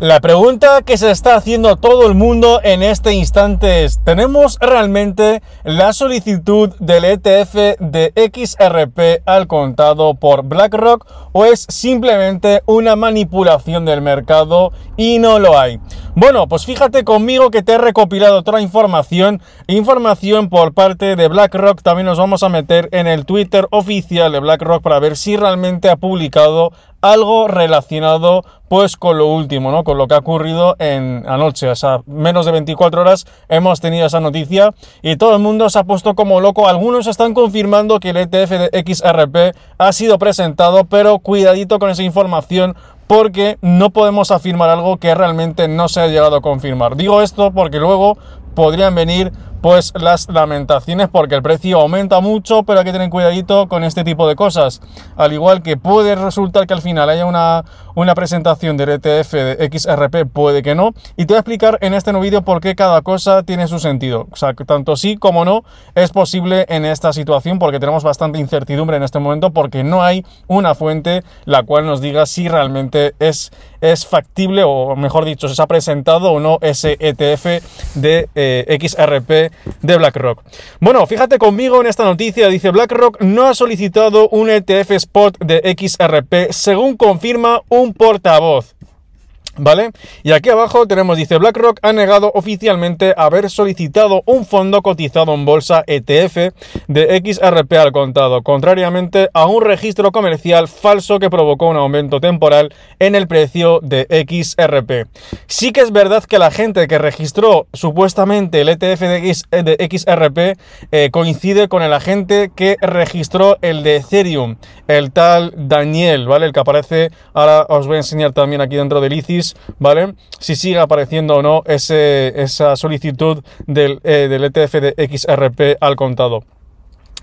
La pregunta que se está haciendo todo el mundo en este instante es, ¿tenemos realmente la solicitud del ETF de XRP al contado por BlackRock o es simplemente una manipulación del mercado y no lo hay? Bueno, pues fíjate conmigo que te he recopilado otra información, información por parte de BlackRock, también nos vamos a meter en el Twitter oficial de BlackRock para ver si realmente ha publicado algo relacionado pues con lo último, ¿no? Con lo que ha ocurrido en anoche, o sea, menos de 24 horas hemos tenido esa noticia y todo el mundo se ha puesto como loco. Algunos están confirmando que el ETF de XRP ha sido presentado, pero cuidadito con esa información porque no podemos afirmar algo que realmente no se ha llegado a confirmar. Digo esto porque luego podrían venir pues las lamentaciones porque el precio aumenta mucho, pero hay que tener cuidadito con este tipo de cosas. Al igual que puede resultar que al final haya una, una presentación del ETF de XRP, puede que no. Y te voy a explicar en este nuevo vídeo por qué cada cosa tiene su sentido. O sea, tanto sí como no es posible en esta situación porque tenemos bastante incertidumbre en este momento porque no hay una fuente la cual nos diga si realmente es, es factible o mejor dicho, se ha presentado o no ese ETF de eh, XRP de BlackRock. Bueno, fíjate conmigo en esta noticia, dice BlackRock no ha solicitado un ETF spot de XRP según confirma un un portavoz ¿Vale? Y aquí abajo tenemos, dice BlackRock ha negado oficialmente haber solicitado un fondo cotizado en bolsa ETF de XRP al contado, contrariamente a un registro comercial falso que provocó un aumento temporal en el precio de XRP. Sí que es verdad que la gente que registró supuestamente el ETF de, XRP eh, coincide con el agente que registró el de Ethereum, el tal Daniel, ¿vale? El que aparece, ahora os voy a enseñar también aquí dentro del ICIS ¿vale? Si sigue apareciendo o no ese, esa solicitud del, eh, del ETF de XRP al contado.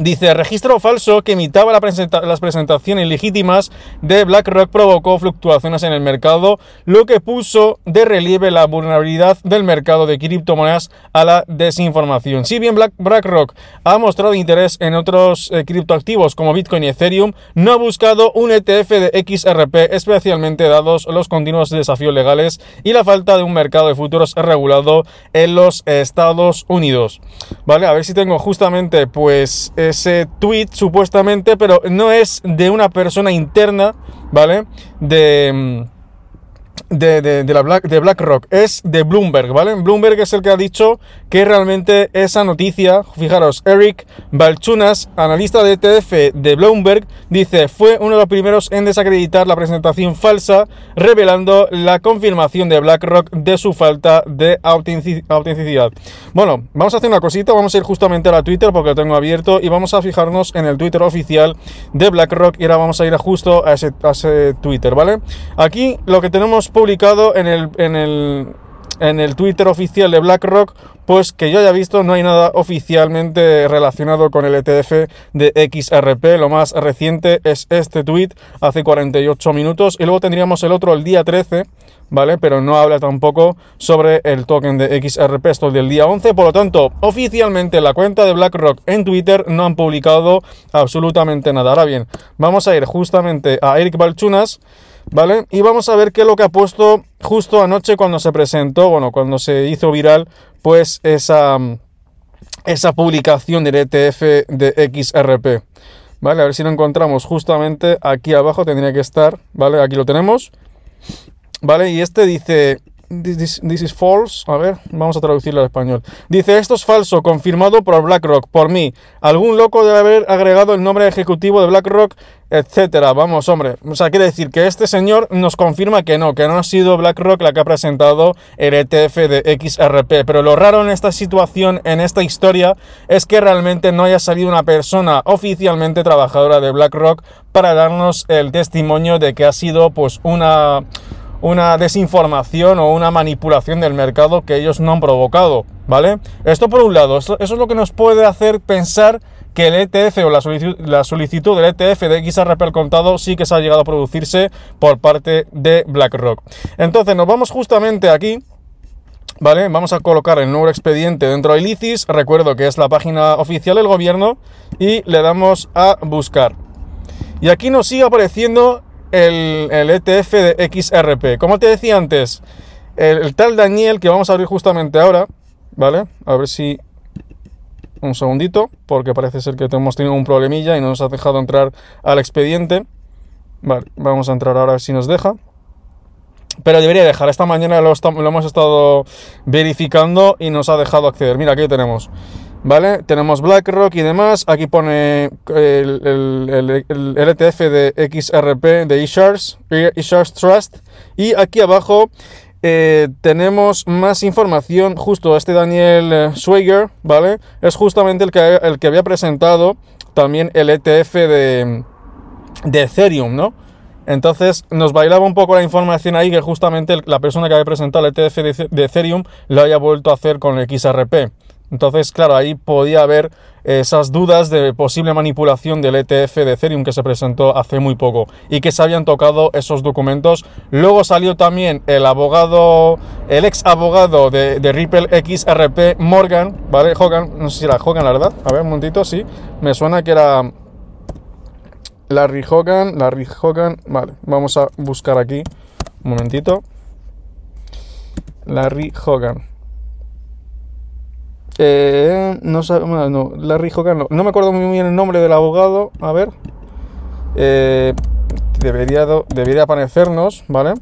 Dice, registro falso que imitaba las presentaciones legítimas de BlackRock provocó fluctuaciones en el mercado, lo que puso de relieve la vulnerabilidad del mercado de criptomonedas a la desinformación. Si bien BlackRock ha mostrado interés en otros eh, criptoactivos como Bitcoin y Ethereum, no ha buscado un ETF de XRP, especialmente dados los continuos desafíos legales y la falta de un mercado de futuros regulado en los Estados Unidos. Vale, a ver si tengo justamente pues... Eh, ese tweet supuestamente, pero no es de una persona interna, ¿vale? De mm, de, la de BlackRock, es de Bloomberg, ¿vale? Bloomberg es el que ha dicho que realmente esa noticia, fijaros, Eric Balchunas, analista de ETF de Bloomberg, dice, fue uno de los primeros en desacreditar la presentación falsa, revelando la confirmación de BlackRock de su falta de autenticidad. Bueno, vamos a hacer una cosita, vamos a ir justamente a la Twitter porque lo tengo abierto y vamos a fijarnos en el Twitter oficial de BlackRock y ahora vamos a ir justo a ese, a ese Twitter, ¿vale? Aquí lo que tenemos publicado en el, en el, en el Twitter oficial de BlackRock, pues que yo haya visto no hay nada oficialmente relacionado con el ETF de XRP. Lo más reciente es este tweet hace 48 minutos y luego tendríamos el otro el día 13, ¿vale? Pero no habla tampoco sobre el token de XRP, esto del día 11. Por lo tanto, oficialmente la cuenta de BlackRock en Twitter no han publicado absolutamente nada. Ahora bien, vamos a ir justamente a Eric Balchunas ¿vale? Y vamos a ver qué es lo que ha puesto justo anoche cuando se presentó, bueno, cuando se hizo viral, pues esa, mm, esa publicación del ETF de e XRP. ¿Vale? A ver si lo encontramos justamente aquí abajo, tendría que estar, ¿vale? Aquí lo tenemos. ¿Vale? Y este dice, This, is false. A ver, vamos a traducirlo al español. Dice, esto es falso, confirmado por BlackRock, por mí. Algún loco debe haber agregado el nombre ejecutivo de BlackRock, etcétera. Vamos, hombre. O sea, quiere decir que este señor nos confirma que no, que no ha sido BlackRock la que ha presentado el ETF de XRP. Pero lo raro en esta situación, en esta historia, es que realmente no haya salido una persona oficialmente trabajadora de BlackRock para darnos el testimonio de que ha sido pues una una desinformación o una manipulación del mercado que ellos no han provocado, ¿vale? Esto por un lado, eso, es lo que nos puede hacer pensar que el ETF o la solicitud, del ETF de XRP al contado sí que se ha llegado a producirse por parte de BlackRock. Entonces nos vamos justamente aquí. ¿Vale? Vamos a colocar el nuevo expediente dentro de ICIS. Recuerdo que es la página oficial del gobierno. Y le damos a buscar. Y aquí nos sigue apareciendo el, ETF e de XRP. Como te decía antes, el, tal Daniel que vamos a abrir justamente ahora, ¿vale? A ver si... Un segundito, porque parece ser que hemos tenido un problemilla y no nos ha dejado entrar al expediente. Vale, vamos a entrar ahora a ver si nos deja. Pero debería dejar. Esta mañana lo, lo hemos estado verificando y nos ha dejado acceder. Mira, aquí lo tenemos. ¿Vale? Tenemos BlackRock y demás. Aquí pone el, ETF de XRP de eShares, Trust. Y aquí abajo eh, tenemos más información. Justo este Daniel eh, Schweiger ¿vale? Es justamente el que, el que había presentado también el ETF de, de Ethereum, ¿no? Entonces nos bailaba un poco la información ahí que justamente la persona que había presentado el ETF de Ethereum lo haya vuelto a hacer con el XRP. Entonces, claro, ahí podía haber esas dudas de posible manipulación del ETF de Ethereum que se presentó hace muy poco y que se habían tocado esos documentos. Luego salió también el abogado, el ex abogado de, Ripple XRP, Morgan, ¿vale? Hogan, no sé si era Hogan, la verdad. A ver, un momentito, sí. Me suena que era Larry Hogan, Larry Hogan. Vale, vamos a buscar aquí. Un momentito. Larry Hogan. Eh, no sabemos, no, no, me acuerdo muy bien el nombre del abogado, a ver. Eh, debería, aparecernos, ¿vale?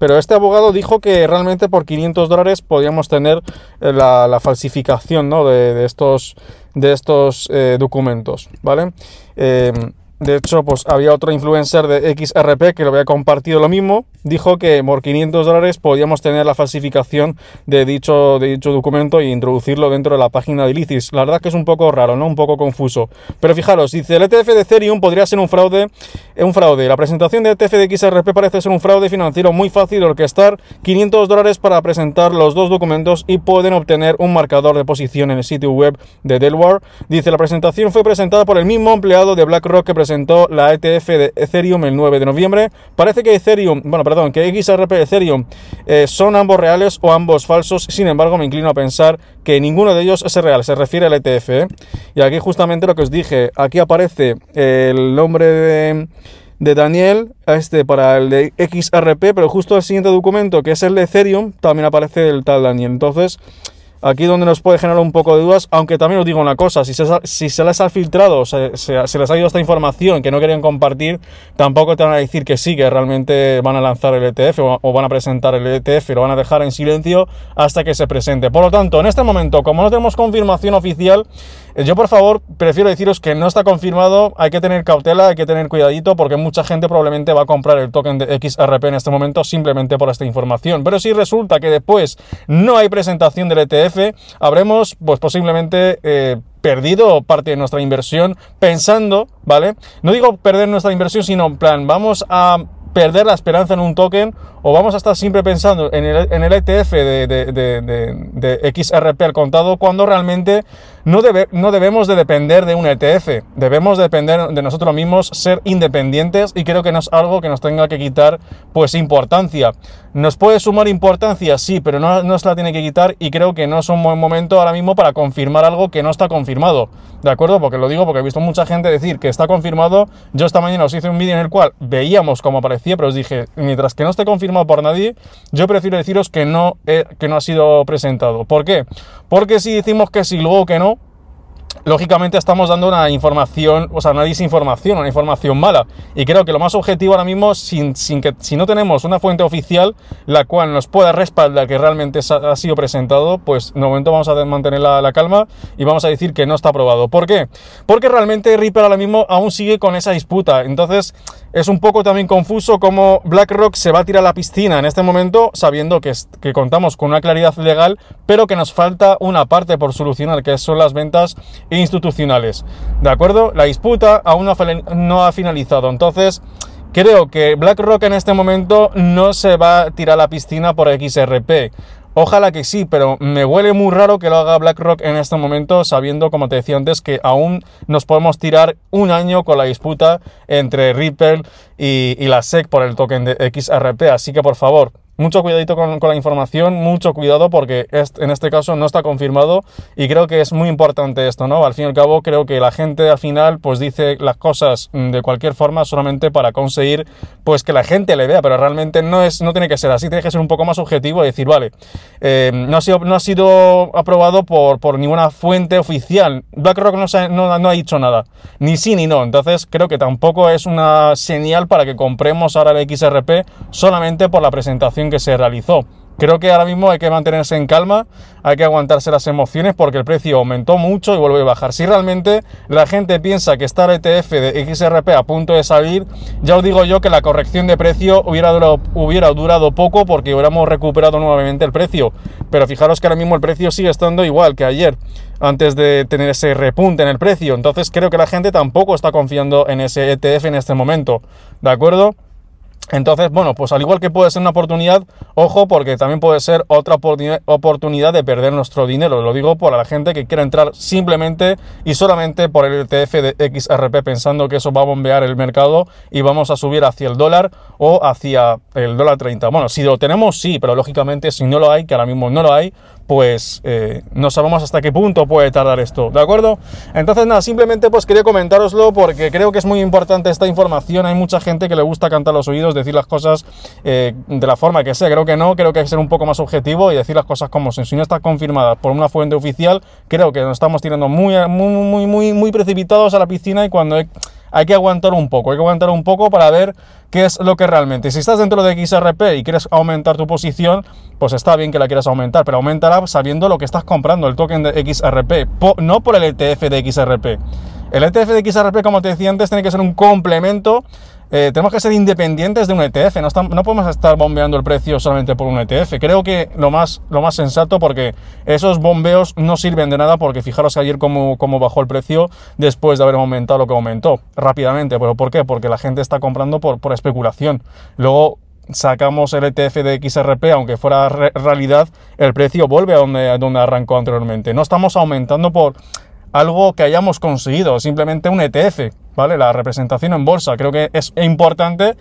Pero este abogado dijo que realmente por 500 dólares podíamos tener eh, la, falsificación ¿no? de, estos, de estos documentos, ¿vale? De hecho, pues había otro influencer de XRP que lo había compartido lo mismo. Dijo que por 500 dólares podíamos tener la falsificación de dicho, dicho documento e introducirlo dentro de la página de Ilicis. La verdad que es un poco raro, ¿no? Un poco confuso. Pero fijaros, dice el ETF de Ethereum podría ser un fraude. Un fraude. La presentación de ETF de XRP parece ser un fraude financiero muy fácil de orquestar. 500 dólares para presentar los dos documentos y pueden obtener un marcador de posición en el sitio web de Delaware. Dice la presentación fue presentada por el mismo empleado de BlackRock que presentó la ETF de Ethereum el 9 de noviembre. Parece que Ethereum, bueno, perdón, que XRP Ethereum eh, son ambos reales o ambos falsos. Sin embargo, me inclino a pensar que ninguno de ellos es real. Se refiere al ETF. ¿eh? Y aquí justamente lo que os dije. Aquí aparece el nombre de de Daniel, este para el de XRP, pero justo el siguiente documento, que es el de Ethereum, también aparece el tal Daniel. Entonces, Aquí donde nos puede generar un poco de dudas, aunque también os digo una cosa, si se, si les ha filtrado, se, les ha ido esta información que no querían compartir, tampoco te van a decir que sí, que realmente van a lanzar el ETF o, o van a presentar el ETF y lo van a dejar en silencio hasta que se presente. Por lo tanto, en este momento, como no tenemos confirmación oficial, eh, yo, por favor, prefiero deciros que no está confirmado, hay que tener cautela, hay que tener cuidadito, porque mucha gente probablemente va a comprar el token de XRP en este momento simplemente por esta información. Pero si resulta que después no hay presentación del ETF, habremos, pues posiblemente... Eh, perdido parte de nuestra inversión pensando, ¿vale? No digo perder nuestra inversión, sino en plan, vamos a perder la esperanza en un token o vamos a estar siempre pensando en el, ETF e de, XRP al contado cuando realmente no, debe, no debemos de depender de un ETF, debemos depender de nosotros mismos, ser independientes y creo que no es algo que nos tenga que quitar pues importancia. ¿Nos puede sumar importancia? Sí, pero no nos la tiene que quitar y creo que no es un buen momento ahora mismo para confirmar algo que no está confirmado. ¿De acuerdo? Porque lo digo porque he visto mucha gente decir que está confirmado. Yo esta mañana os hice un vídeo en el cual veíamos cómo aparecía, pero os dije, mientras que no esté confirmado, por nadie, yo prefiero deciros que no, que no ha sido presentado. ¿Por qué? Porque si decimos que sí, luego que no, lógicamente estamos dando una información, o sea, una información, una información mala. Y creo que lo más objetivo ahora mismo, sin, que, si no tenemos una fuente oficial la cual nos pueda respaldar que realmente ha sido presentado, pues de momento vamos a mantener la, calma y vamos a decir que no está aprobado. ¿Por qué? Porque realmente Reaper ahora mismo aún sigue con esa disputa. Entonces, es un poco también confuso cómo BlackRock se va a tirar a la piscina en este momento, sabiendo que, contamos con una claridad legal, pero que nos falta una parte por solucionar, que son las ventas institucionales. ¿De acuerdo? La disputa aún no ha finalizado. Entonces, creo que BlackRock en este momento no se va a tirar a la piscina por XRP. Ojalá que sí, pero me huele muy raro que lo haga BlackRock en este momento, sabiendo, como te decía antes, que aún nos podemos tirar un año con la disputa entre Ripple y, la SEC por el token de XRP. Así que, por favor, mucho cuidadito con, con, la información, mucho cuidado porque en este caso no está confirmado y creo que es muy importante esto, ¿no? Al fin y al cabo creo que la gente al final pues dice las cosas mm, de cualquier forma solamente para conseguir pues que la gente le vea, pero realmente no es no tiene que ser así, tiene que ser un poco más objetivo y decir, vale, eh, no, ha sido, no ha sido aprobado por, por ninguna fuente oficial, BlackRock no, no, no ha dicho nada, ni sí ni no, entonces creo que tampoco es una señal para que compremos ahora el XRP solamente por la presentación que se realizó. Creo que ahora mismo hay que mantenerse en calma, hay que aguantarse las emociones porque el precio aumentó mucho y vuelve a bajar. Si realmente la gente piensa que está el ETF de XRP a punto de salir, ya os digo yo que la corrección de precio hubiera durado, hubiera durado poco porque hubiéramos recuperado nuevamente el precio. Pero fijaros que ahora mismo el precio sigue estando igual que ayer, antes de tener ese repunte en el precio. Entonces creo que la gente tampoco está confiando en ese ETF en este momento. ¿De acuerdo? Entonces, bueno, pues al igual que puede ser una oportunidad, ojo, porque también puede ser otra oportunidad de perder nuestro dinero. Lo digo para la gente que quiera entrar simplemente y solamente por el ETF de XRP pensando que eso va a bombear el mercado y vamos a subir hacia el dólar o hacia el dólar 30. Bueno, si lo tenemos, sí, pero lógicamente si no lo hay, que ahora mismo no lo hay, pues eh, no sabemos hasta qué punto puede tardar esto, ¿de acuerdo? Entonces nada, simplemente pues quería comentároslo porque creo que es muy importante esta información, hay mucha gente que le gusta cantar los oídos, decir las cosas eh, de la forma que sea, creo que no, creo que hay que ser un poco más objetivo y decir las cosas como son, si no está confirmada por una fuente oficial, creo que nos estamos tirando muy, muy, muy, muy, precipitados a la piscina y cuando... hay hay que aguantar un poco, hay que aguantar un poco para ver qué es lo que realmente. Si estás dentro de XRP y quieres aumentar tu posición, pues está bien que la quieras aumentar, pero aumentará sabiendo lo que estás comprando, el token de XRP, no por el ETF de XRP. El ETF de XRP, como te decía antes, tiene que ser un complemento eh, tenemos que ser independientes de un ETF, no, podemos estar bombeando el precio solamente por un ETF. Creo que lo más, lo más sensato, porque esos bombeos no sirven de nada, porque fijaros ayer cómo, cómo bajó el precio después de haber aumentado lo que aumentó rápidamente. ¿Pero por qué? Porque la gente está comprando por, por especulación. Luego sacamos el ETF de XRP, aunque fuera realidad, el precio vuelve a donde, a donde arrancó anteriormente. No estamos aumentando por algo que hayamos conseguido, simplemente un ETF ¿vale? La representación en bolsa, creo que es importante.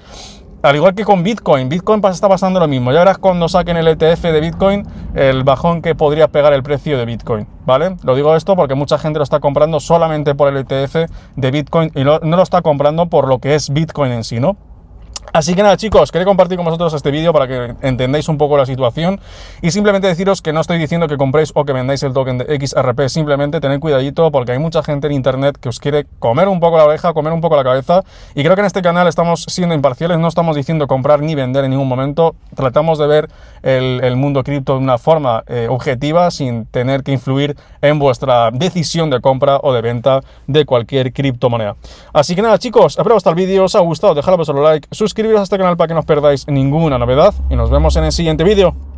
Al igual que con Bitcoin, Bitcoin está pasando lo mismo. Ya verás cuando saquen el ETF de Bitcoin el bajón que podría pegar el precio de Bitcoin, ¿vale? Lo digo esto porque mucha gente lo está comprando solamente por el ETF de Bitcoin y no lo está comprando por lo que es Bitcoin en sí, ¿no? Así que nada chicos, quería compartir con vosotros este vídeo para que entendáis un poco la situación y simplemente deciros que no estoy diciendo que compréis o que vendáis el token de XRP, simplemente tened cuidadito porque hay mucha gente en internet que os quiere comer un poco la oreja, comer un poco la cabeza y creo que en este canal estamos siendo imparciales, no estamos diciendo comprar ni vender en ningún momento, tratamos de ver el, mundo cripto de una forma eh, objetiva sin tener que influir en vuestra decisión de compra o de venta de cualquier criptomoneda. Así que nada chicos, espero hasta el vídeo os ha gustado, dejadme solo like, suscribiros suscribiros a este canal para que no os perdáis ninguna novedad y nos vemos en el siguiente vídeo.